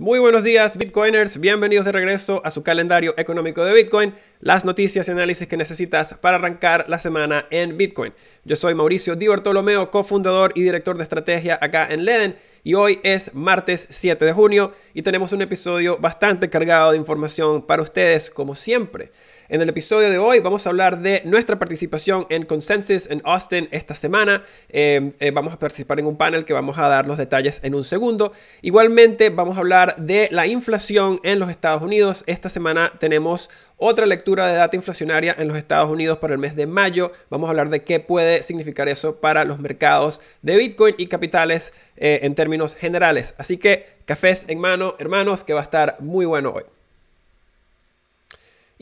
Muy buenos días Bitcoiners, bienvenidos de regreso a su calendario económico de Bitcoin, las noticias y análisis que necesitas para arrancar la semana en Bitcoin. Yo soy Mauricio Di Bartolomeo, cofundador y director de estrategia acá en Leden y hoy es martes 7 de junio y tenemos un episodio bastante cargado de información para ustedes como siempre. En el episodio de hoy vamos a hablar de nuestra participación en Consensus en Austin esta semana. Em, eh, vamos a participar en un panel que vamos a dar los detalles en un segundo. Igualmente vamos a hablar de la inflación en los Estados Unidos. Esta semana tenemos otra lectura de data inflacionaria en los Estados Unidos para el mes de mayo. Vamos a hablar de qué puede significar eso para los mercados de Bitcoin y capitales eh, en términos generales. Así que cafés en mano, hermanos, que va a estar muy bueno hoy.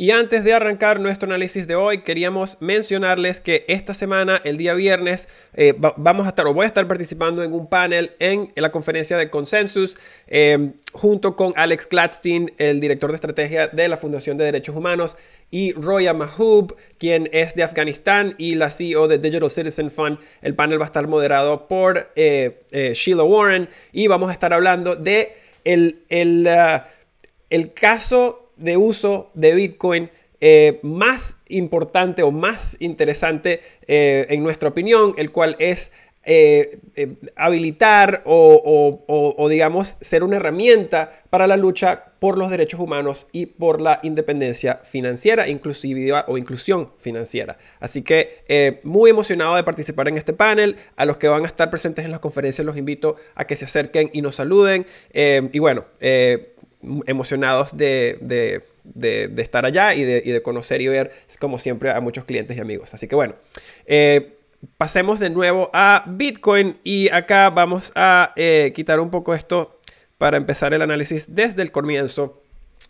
Y antes de arrancar nuestro análisis de hoy, queríamos mencionarles que esta semana, el día viernes, eh, vamos a estar o voy a estar participando en un panel en, la conferencia de Consensus em, junto con Alex Gladstein, el director de estrategia de la Fundación de Derechos Humanos, y Roya Mahub, quien es de Afganistán y la CEO de Digital Citizen Fund. El panel va a estar moderado por eh, eh, Sheila Warren y vamos a estar hablando de el, el, el caso de uso de Bitcoin eh, más importante o más interesante eh, en nuestra opinión, el cual es eh, habilitar o, digamos ser una herramienta para la lucha por los derechos humanos y por la independencia financiera, inclusiva o inclusión financiera. Así que muy emocionado de participar en este panel. A los que van a estar presentes en las conferencias los invito a que se acerquen y nos saluden. y bueno, emocionados de, estar allá y, de, conocer y ver, como siempre, a muchos clientes y amigos. Así que bueno, eh, pasemos de nuevo a Bitcoin y acá vamos a eh, quitar un poco esto para empezar el análisis desde el comienzo.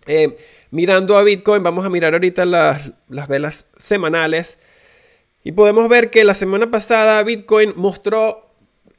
Eh, mirando a Bitcoin, vamos a mirar ahorita las, las velas semanales. Y podemos ver que la semana pasada Bitcoin mostró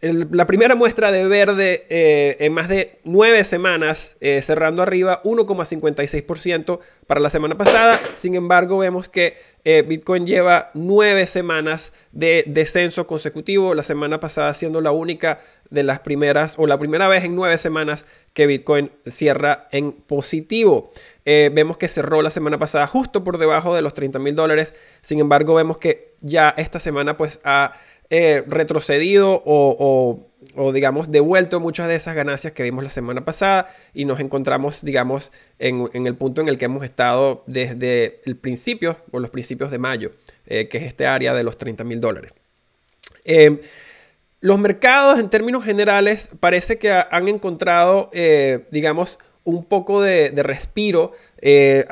la primera muestra de verde eh, en más de nueve semanas, eh, cerrando arriba 1,56% para la semana pasada. Sin embargo, vemos que eh, Bitcoin lleva nueve semanas de descenso consecutivo, la semana pasada siendo la única de las primeras o la primera vez en nueve semanas que Bitcoin cierra en positivo. vemos que cerró la semana pasada justo por debajo de los 30 mil dólares. Sin embargo, vemos que ya esta semana pues ha eh, retrocedido o, digamos, devuelto muchas de esas ganancias que vimos la semana pasada y nos encontramos, digamos, en, el punto en el que hemos estado desde el principio o los principios de mayo, eh, que es este área de los 30 mil dólares. Em, los mercados, en términos generales, parece que han encontrado, eh, digamos, un poco de, respiro eh,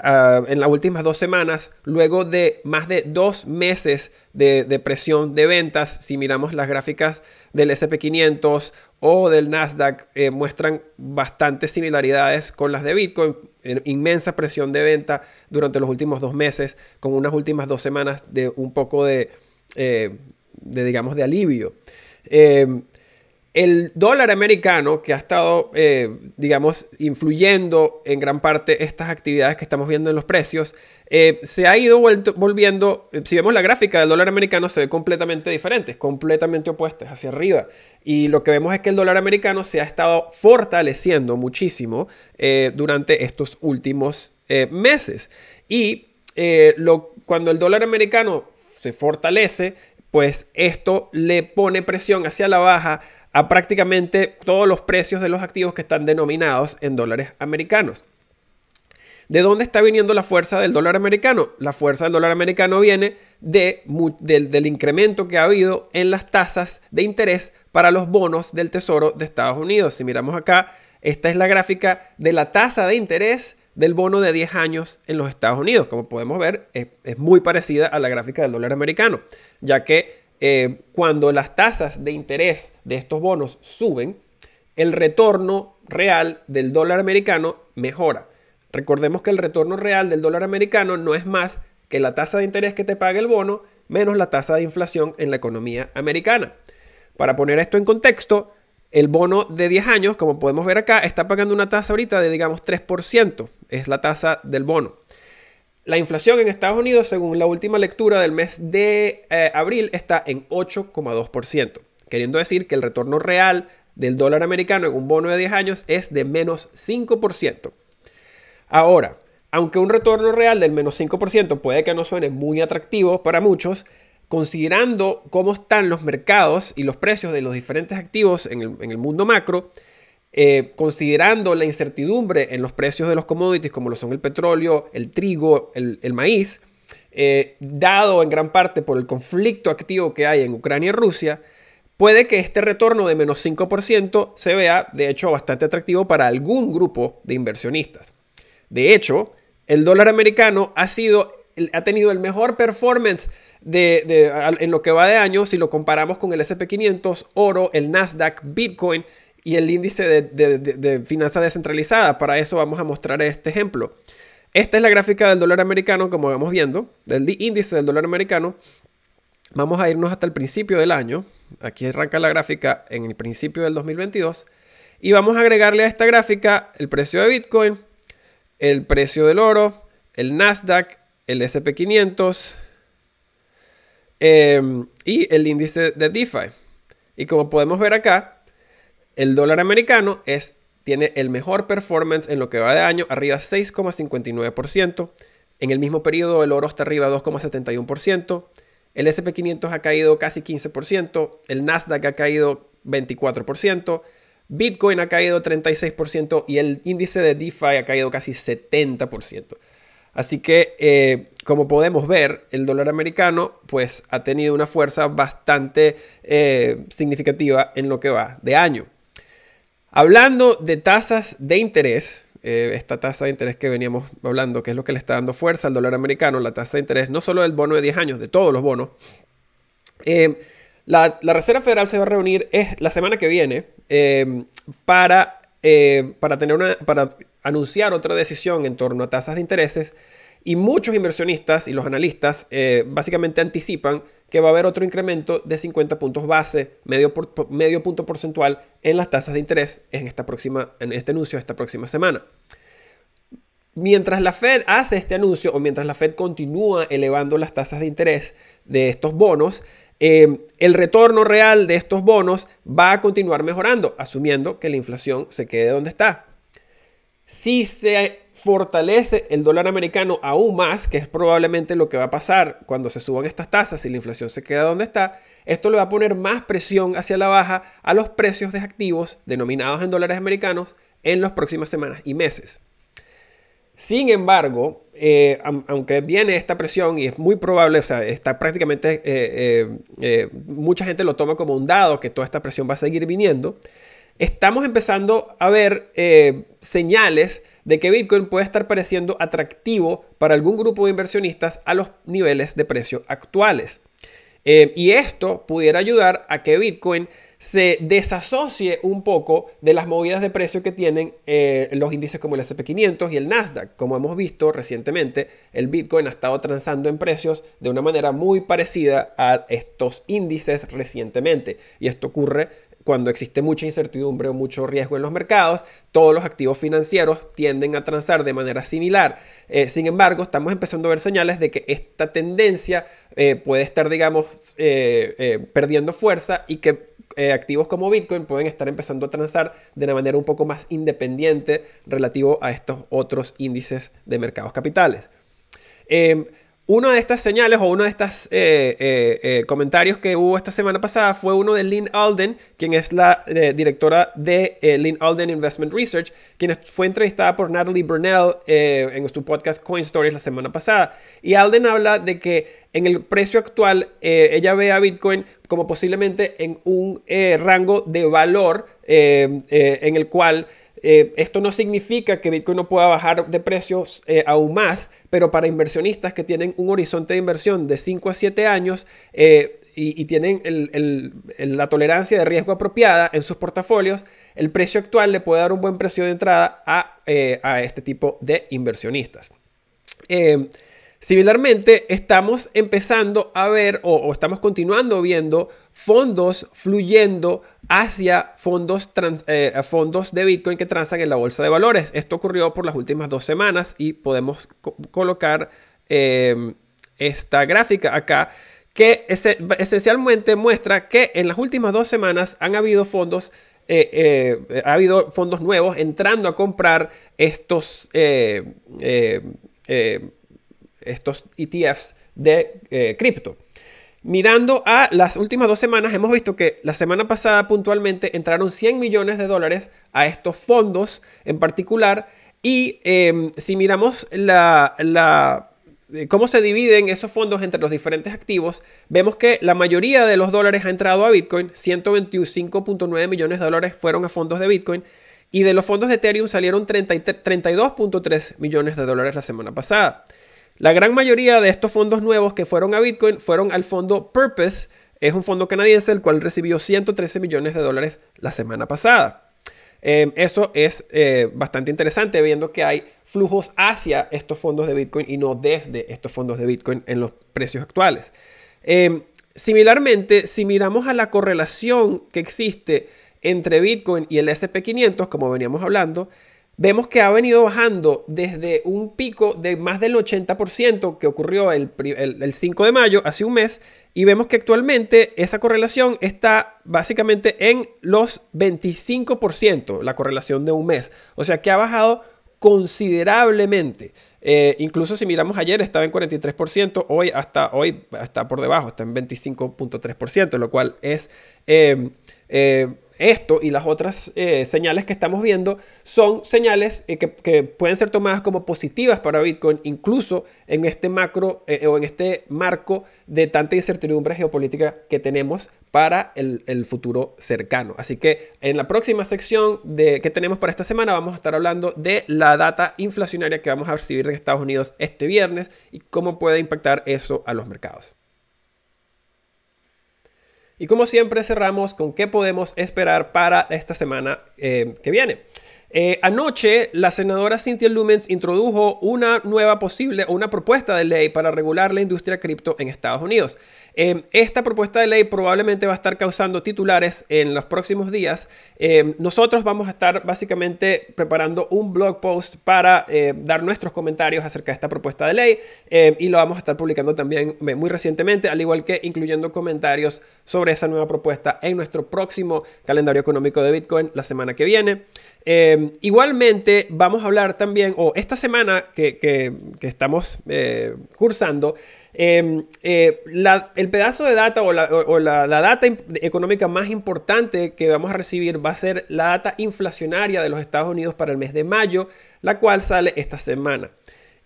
en las últimas dos semanas, luego de más de dos meses de, presión de ventas, si miramos las gráficas del SP500 o del Nasdaq, eh, muestran bastantes similaridades con las de Bitcoin, inmensa presión de venta durante los últimos dos meses, con unas últimas dos semanas de un poco de, eh, de digamos, de alivio el dólar americano que ha estado, eh, digamos, influyendo en gran parte estas actividades que estamos viendo en los precios, eh, se ha ido volviendo, eh, si vemos la gráfica del dólar americano, se ve completamente diferente, completamente opuestas hacia arriba. Y lo que vemos es que el dólar americano se ha estado fortaleciendo muchísimo durante estos últimos meses. Y cuando el dólar americano se fortalece, pues esto le pone presión hacia la baja a prácticamente todos los precios de los activos que están denominados en dólares americanos. ¿De dónde está viniendo la fuerza del dólar americano? La fuerza del dólar americano viene del, incremento que ha habido en las tasas de interés para los bonos del Tesoro de Estados Unidos. Si miramos acá, esta es la gráfica de la tasa de interés del bono de 10 años en los Estados Unidos. Como podemos ver, es, es muy parecida a la gráfica del dólar americano, ya que eh, cuando las tasas de interés de estos bonos suben, el retorno real del dólar americano mejora. Recordemos que el retorno real del dólar americano no es más que la tasa de interés que te paga el bono menos la tasa de inflación en la economía americana. Para poner esto en contexto, el bono de 10 años, como podemos ver acá, está pagando una tasa ahorita de digamos 3%, es la tasa del bono. La inflación en Estados Unidos, según la última lectura del mes de eh, abril, está en 8,2%, queriendo decir que el retorno real del dólar americano en un bono de 10 años es de menos 5%. Ahora, aunque un retorno real del menos 5% puede que no suene muy atractivo para muchos, considerando cómo están los mercados y los precios de los diferentes activos en el mundo macro, eh, considerando la incertidumbre en los precios de los commodities, como lo son el petróleo, el trigo, el, maíz, eh, dado en gran parte por el conflicto activo que hay en Ucrania y Rusia, puede que este retorno de menos 5% se vea, de hecho, bastante atractivo para algún grupo de inversionistas. De hecho, el dólar americano ha, sido, ha tenido el mejor performance en lo que va de año si lo comparamos con el SP500, oro, el Nasdaq, Bitcoin, y el índice de, finanzas finanza descentralizada. Para eso vamos a mostrar este ejemplo. Esta es la gráfica del dólar americano, como vamos viendo, del índice del dólar americano. Vamos a irnos hasta el principio del año. Aquí arranca la gráfica en el principio del 2022. Y vamos a agregarle a esta gráfica el precio de Bitcoin, el precio del oro, el Nasdaq, el SP500 em, y el índice de DeFi. Y como podemos ver acá, el dólar americano tiene el mejor performance en lo que va de año, arriba 6,59%. En el mismo periodo el oro está arriba 2,71%. El SP500 ha caído casi 15%. El Nasdaq ha caído 24%. Bitcoin ha caído 36% y el índice de DeFi ha caído casi 70%. Así que, eh, como podemos ver, el dólar americano pues, ha tenido una fuerza bastante eh, significativa en lo que va de año. Hablando de tasas de interés, eh, esta tasa de interés que veníamos hablando, que es lo que le está dando fuerza al dólar americano, la tasa de interés no solo del bono de 10 años, de todos los bonos. Eh, la, Reserva Federal se va a reunir es, la semana que viene eh, para, para, tener una, para anunciar otra decisión en torno a tasas de intereses y muchos inversionistas y los analistas básicamente anticipan que va a haber otro incremento de 50 puntos base, medio, medio punto porcentual en las tasas de interés en, esta próxima, en este anuncio de esta próxima semana. Mientras la Fed hace este anuncio o mientras la Fed continúa elevando las tasas de interés de estos bonos, em, el retorno real de estos bonos va a continuar mejorando, asumiendo que la inflación se quede donde está. Si se fortalece el dólar americano aún más, que es probablemente lo que va a pasar cuando se suban estas tasas y la inflación se queda donde está, esto le va a poner más presión hacia la baja a los precios de activos denominados en dólares americanos en las próximas semanas y meses. Sin embargo, eh, aunque viene esta presión y es muy probable, o sea, está prácticamente, eh, eh, mucha gente lo toma como un dado que toda esta presión va a seguir viniendo, estamos empezando a ver eh, señales de que Bitcoin puede estar pareciendo atractivo para algún grupo de inversionistas a los niveles de precio actuales. Eh, y esto pudiera ayudar a que Bitcoin se desasocie un poco de las movidas de precio que tienen eh, los índices como el SP500 y el Nasdaq. Como hemos visto recientemente, el Bitcoin ha estado transando en precios de una manera muy parecida a estos índices recientemente. Y esto ocurre cuando existe mucha incertidumbre o mucho riesgo en los mercados, todos los activos financieros tienden a transar de manera similar. Eh, sin embargo, estamos empezando a ver señales de que esta tendencia eh, puede estar, digamos, eh, perdiendo fuerza y que activos como Bitcoin pueden estar empezando a transar de una manera un poco más independiente relativo a estos otros índices de mercados capitales. Em, una de estas señales o uno de estos eh, eh, eh, comentarios que hubo esta semana pasada fue uno de Lynn Alden, quien es la directora de Lynn Alden Investment Research, quien fue entrevistada por Natalie Burnell en su podcast Coin Stories la semana pasada. Y Alden habla de que en el precio actual ella ve a Bitcoin como posiblemente en un rango de valor en el cual eh, esto no significa que Bitcoin no pueda bajar de precios eh, aún más, pero para inversionistas que tienen un horizonte de inversión de 5 a 7 años eh, y, tienen la tolerancia de riesgo apropiada en sus portafolios, el precio actual le puede dar un buen precio de entrada a, este tipo de inversionistas. Similarmente, estamos empezando a ver o, o estamos continuando viendo fondos fluyendo hacia fondos, eh, fondos de Bitcoin que transan en la bolsa de valores. Esto ocurrió por las últimas dos semanas y podemos colocar em, esta gráfica acá que esencialmente muestra que en las últimas dos semanas han habido fondos eh, eh, ha habido fondos nuevos entrando a comprar estos, estos ETFs de cripto. Mirando a las últimas dos semanas, hemos visto que la semana pasada puntualmente entraron 100 millones de dólares a estos fondos en particular. Y em, si miramos eh, cómo se dividen esos fondos entre los diferentes activos, vemos que la mayoría de los dólares ha entrado a Bitcoin. 125.9 millones de dólares fueron a fondos de Bitcoin. Y de los fondos de Ethereum salieron 32.3 millones de dólares la semana pasada. La gran mayoría de estos fondos nuevos que fueron a Bitcoin fueron al fondo Purpose, es un fondo canadiense el cual recibió 113 millones de dólares la semana pasada. Em, eso es eh, bastante interesante viendo que hay flujos hacia estos fondos de Bitcoin y no desde estos fondos de Bitcoin en los precios actuales. Em, similarmente, si miramos a la correlación que existe entre Bitcoin y el SP500, como veníamos hablando, vemos que ha venido bajando desde un pico de más del 80% que ocurrió el, 5 de mayo, hace un mes, y vemos que actualmente esa correlación está básicamente en los 25%, la correlación de un mes. O sea que ha bajado considerablemente. Eh, incluso si miramos ayer estaba en 43%, hoy hasta hoy está por debajo, está en 25.3%, lo cual es... Eh, eh, esto y las otras eh, señales que estamos viendo son señales eh, que, pueden ser tomadas como positivas para Bitcoin, incluso en este macro eh, o en este marco de tanta incertidumbre geopolítica que tenemos para el, futuro cercano. Así que en la próxima sección de, que tenemos para esta semana vamos a estar hablando de la data inflacionaria que vamos a recibir en Estados Unidos este viernes y cómo puede impactar eso a los mercados. Y como siempre cerramos con qué podemos esperar para esta semana eh, que viene. Eh, anoche, la senadora Cynthia Lumens introdujo una nueva posible, una propuesta de ley para regular la industria cripto en Estados Unidos. Em, esta propuesta de ley probablemente va a estar causando titulares en los próximos días. Em, nosotros vamos a estar básicamente preparando un blog post para eh, dar nuestros comentarios acerca de esta propuesta de ley em, y lo vamos a estar publicando también eh, muy recientemente, al igual que incluyendo comentarios sobre esa nueva propuesta en nuestro próximo calendario económico de Bitcoin la semana que viene. igualmente, vamos a hablar también, o esta semana que, estamos eh, cursando, Em, eh, el pedazo de data o, la, data económica más importante que vamos a recibir va a ser la data inflacionaria de los Estados Unidos para el mes de mayo, la cual sale esta semana.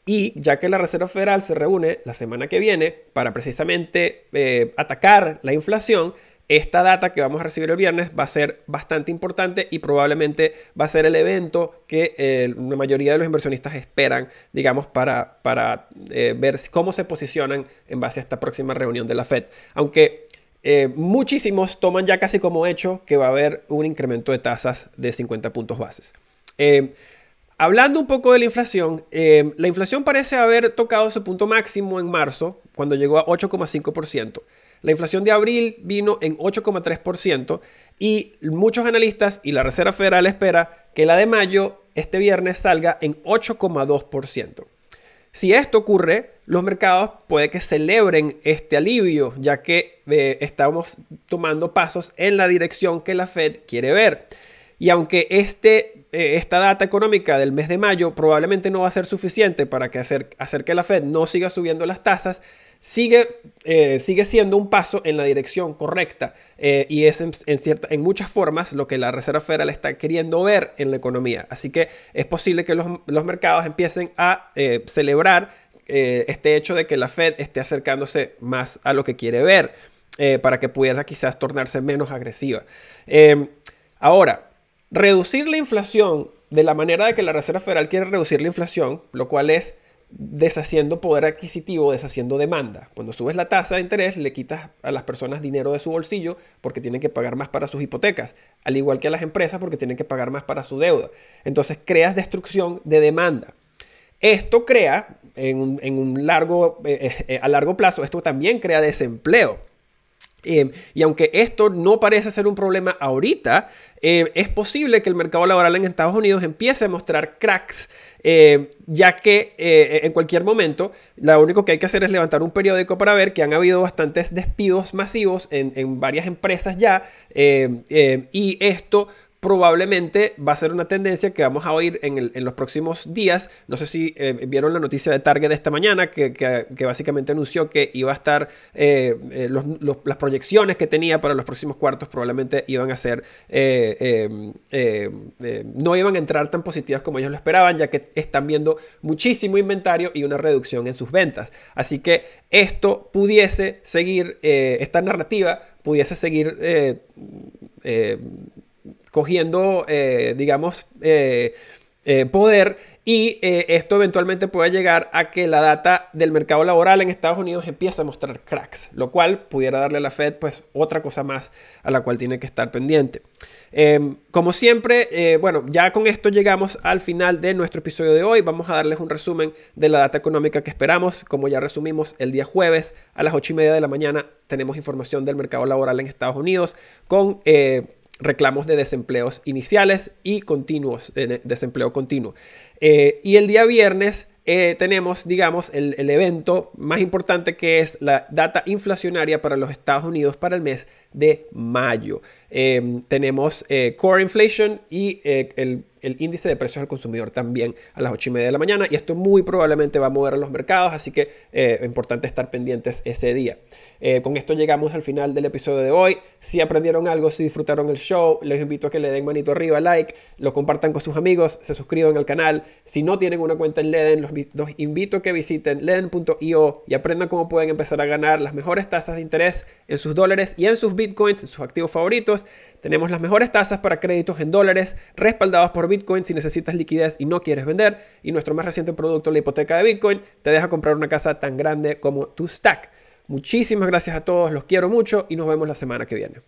Y ya que la Reserva Federal se reúne la semana que viene para precisamente eh, atacar la inflación, esta data que vamos a recibir el viernes va a ser bastante importante y probablemente va a ser el evento que eh, la mayoría de los inversionistas esperan, digamos, para, eh, ver cómo se posicionan en base a esta próxima reunión de la Fed. Aunque eh, muchísimos toman ya casi como hecho que va a haber un incremento de tasas de 50 puntos bases. hablando un poco de la inflación, la inflación parece haber tocado su punto máximo en marzo, cuando llegó a 8,5%. La inflación de abril vino en 8,3% y muchos analistas y la Reserva Federal espera que la de mayo este viernes salga en 8,2%. Si esto ocurre, los mercados puede que celebren este alivio, ya que eh, estamos tomando pasos en la dirección que la Fed quiere ver. Y aunque este, eh, esta data económica del mes de mayo probablemente no va a ser suficiente para que hacer, hacer que la Fed no siga subiendo las tasas, sigue, eh, sigue siendo un paso en la dirección correcta eh, y es en, cierta, en muchas formas lo que la Reserva Federal está queriendo ver en la economía. Así que es posible que los, mercados empiecen a eh, celebrar este hecho de que la Fed esté acercándose más a lo que quiere ver para que pudiera quizás tornarse menos agresiva. Em, ahora, reducir la inflación de la manera de que la Reserva Federal quiere reducir la inflación, lo cual es deshaciendo poder adquisitivo, deshaciendo demanda. Cuando subes la tasa de interés, le quitas a las personas dinero de su bolsillo porque tienen que pagar más para sus hipotecas, al igual que a las empresas porque tienen que pagar más para su deuda. Entonces creas destrucción de demanda. Esto crea, en, un largo, eh, eh, eh, a largo plazo, esto también crea desempleo. Em, y aunque esto no parece ser un problema ahorita, em, es posible que el mercado laboral en Estados Unidos empiece a mostrar cracks, em, ya que eh, en cualquier momento lo único que hay que hacer es levantar un periódico para ver que han habido bastantes despidos masivos en, en varias empresas ya, y esto probablemente va a ser una tendencia que vamos a oír en, los próximos días. No sé si eh, vieron la noticia de Target de esta mañana, que, básicamente anunció que iba a estar, eh, eh, las proyecciones que tenía para los próximos cuartos probablemente iban a ser, no iban a entrar tan positivas como ellos lo esperaban, ya que están viendo muchísimo inventario y una reducción en sus ventas. Así que esto pudiese seguir, esta narrativa pudiese seguir cogiendo, eh, digamos, eh, eh, poder y esto eventualmente puede llegar a que la data del mercado laboral en Estados Unidos empiece a mostrar cracks, lo cual pudiera darle a la Fed pues otra cosa más a la cual tiene que estar pendiente. Em, como siempre, bueno, ya con esto llegamos al final de nuestro episodio de hoy. Vamos a darles un resumen de la data económica que esperamos. Como ya resumimos, el día jueves a las 8 y media de la mañana tenemos información del mercado laboral en Estados Unidos con reclamos de desempleos iniciales y continuos, de desempleo continuo. Eh, y el día viernes eh, tenemos, digamos, el, el, evento más importante que es la data inflacionaria para los Estados Unidos para el mes de mayo. Em, tenemos eh, core inflation y eh, el, índice de precios al consumidor también a las 8 y media de la mañana. Y esto muy probablemente va a mover a los mercados, así que eh, es importante estar pendientes ese día. con esto llegamos al final del episodio de hoy. Si aprendieron algo, si disfrutaron el show, les invito a que le den manito arriba, like, lo compartan con sus amigos, se suscriban al canal. Si no tienen una cuenta en Leden, los, invito a que visiten leden.io y aprendan cómo pueden empezar a ganar las mejores tasas de interés en sus dólares y en sus bitcoins en sus activos favoritos. Tenemos las mejores tasas para créditos en dólares respaldados por bitcoin si necesitas liquidez y no quieres vender. Y nuestro más reciente producto, la hipoteca de bitcoin, te deja comprar una casa tan grande como tu stack. Muchísimas gracias a todos, los quiero mucho y nos vemos la semana que viene.